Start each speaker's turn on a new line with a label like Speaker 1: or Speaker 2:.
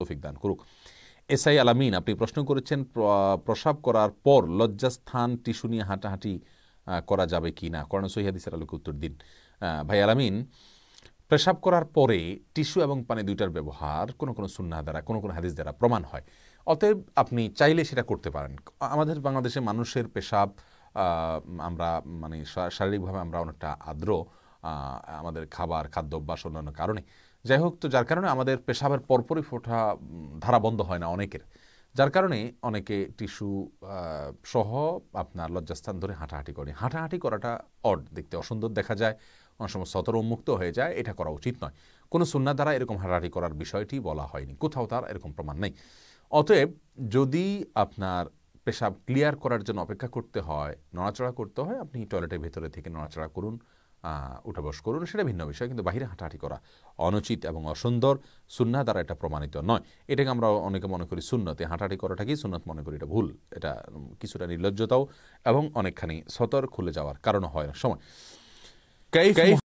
Speaker 1: তৌফিক দান করুক এসআই আলামিন আপনি প্রশ্ন করেছেন প্রসাব করার পর লজ্জাস্থান টিস্যু নিয়ে হাঁটাহাঁটি করা যাবে কি না কর্ণ সহিদিসের আলোকে উত্তর দিন ভাই আলামিন পেশাব করার পরে টিস্যু এবং পানি দুইটার ব্যবহার কোনো কোনো সুন্না দ্বারা কোনো কোনো হাদিস দ্বারা প্রমাণ হয় অতএব আপনি চাইলে সেটা করতে পারেন আমাদের বাংলাদেশে মানুষের পেশাব আমরা মানে শারীরিকভাবে আমরা অনেকটা আদ্র আমাদের খাবার খাদ্য অভ্যাস অন্যান্য কারণে যাই হোক তো যার কারণে আমাদের পেশাবের পরপরই ফোটা ধারা বন্ধ হয় না অনেকের যার কারণে অনেকে টিস্যু সহ আপনার লজ্জাস্থান ধরে হাঁটাহাঁটি করে হাঁটাহাঁটি করাটা অড দেখতে অসুন্দর দেখা যায় অনেক সময় সতর উন্মুক্ত হয়ে যায় এটা করা উচিত নয় কোনো সুন্না দ্বারা এরকম হাঁটাহাঁটি করার বিষয়টি বলা হয়নি কোথাও তার এরকম প্রমাণ নেই অতএব যদি আপনার পেশাব ক্লিয়ার করার জন্য অপেক্ষা করতে হয় নড়াচড়া করতে হয় আপনি টয়লেটের ভেতরে থেকে নড়াচড়া করুন উঠাবস করুন সেটা ভিন্ন বিষয় কিন্তু বাহিরে হাঁটাহাঁটি করা অনুচিত এবং অসুন্দর সুন্না দ্বারা এটা প্রমাণিত নয় এটাকে আমরা অনেকে মনে করি সুন্নতে হাঁটাহাঁটি করাটাকেই সুন্নত মনে করি এটা ভুল এটা কিছুটা নির্লজ্জতাও এবং অনেকখানি সতর খুলে যাওয়ার কারণ হয় না সময়